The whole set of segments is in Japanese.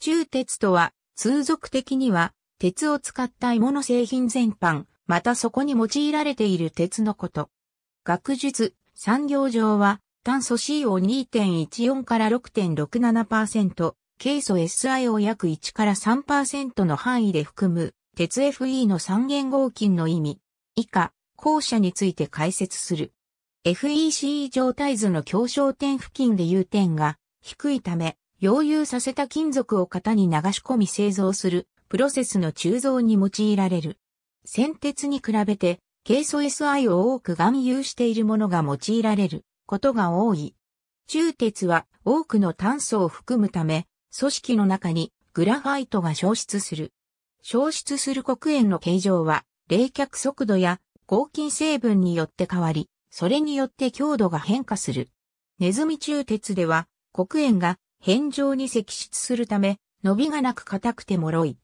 中鉄とは、通俗的には、鉄を使った鋳物製品全般、またそこに用いられている鉄のこと。学術、産業上は、炭素 C を2.14から6.67%、ケイ素 SI を約1から3%の範囲で含む、鉄 FE の三元合金の意味。以下、後者について解説する。f e c 状態図の強焦点付近で融点が低いため、溶融させた金属を型に流し込み製造するプロセスの鋳造に用いられる。先鉄に比べて、ケイ素 SI を多く含有しているものが用いられることが多い。中鉄は多くの炭素を含むため、組織の中にグラファイトが消失する。消失する黒煙の形状は、冷却速度や合金成分によって変わり、それによって強度が変化する。ネズミ中鉄では、黒煙が変状に積出するため、伸びがなく硬くて脆い。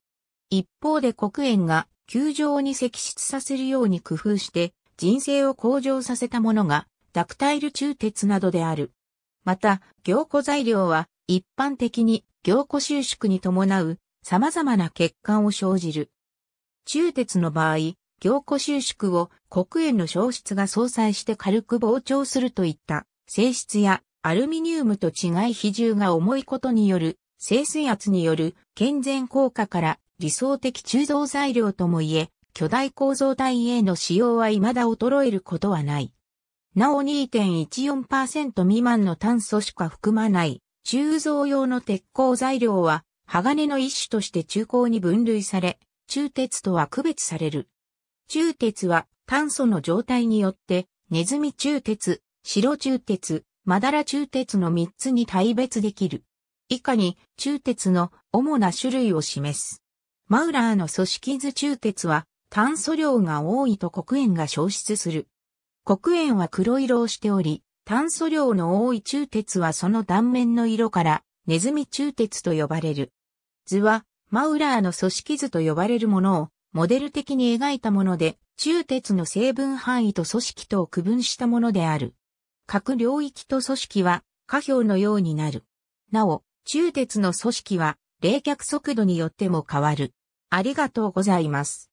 一方で黒鉛が球状に積出させるように工夫して人生を向上させたものがダクタイル鋳鉄などである。また、凝固材料は一般的に凝固収縮に伴う様々な欠陥を生じる。鋳鉄の場合、凝固収縮を黒鉛の消失が相殺して軽く膨張するといった性質やアルミニウムと違い比重が重いことによる、生水圧による健全効果から理想的鋳造材料ともいえ、巨大構造体への使用は未だ衰えることはない。なお2.14%未満の炭素しか含まない、鋳造用の鉄鋼材料は、鋼の一種として中鋼に分類され、中鉄とは区別される。中鉄は炭素の状態によって、ネズミ中鉄、白中鉄、マダラ中鉄の3つに大別できる。以下に中鉄の主な種類を示す。マウラーの組織図中鉄は炭素量が多いと黒煙が消失する。黒煙は黒色をしており、炭素量の多い中鉄はその断面の色からネズミ中鉄と呼ばれる。図はマウラーの組織図と呼ばれるものをモデル的に描いたもので、中鉄の成分範囲と組織とを区分したものである。各領域と組織は下表のようになる。なお、中鉄の組織は冷却速度によっても変わる。ありがとうございます。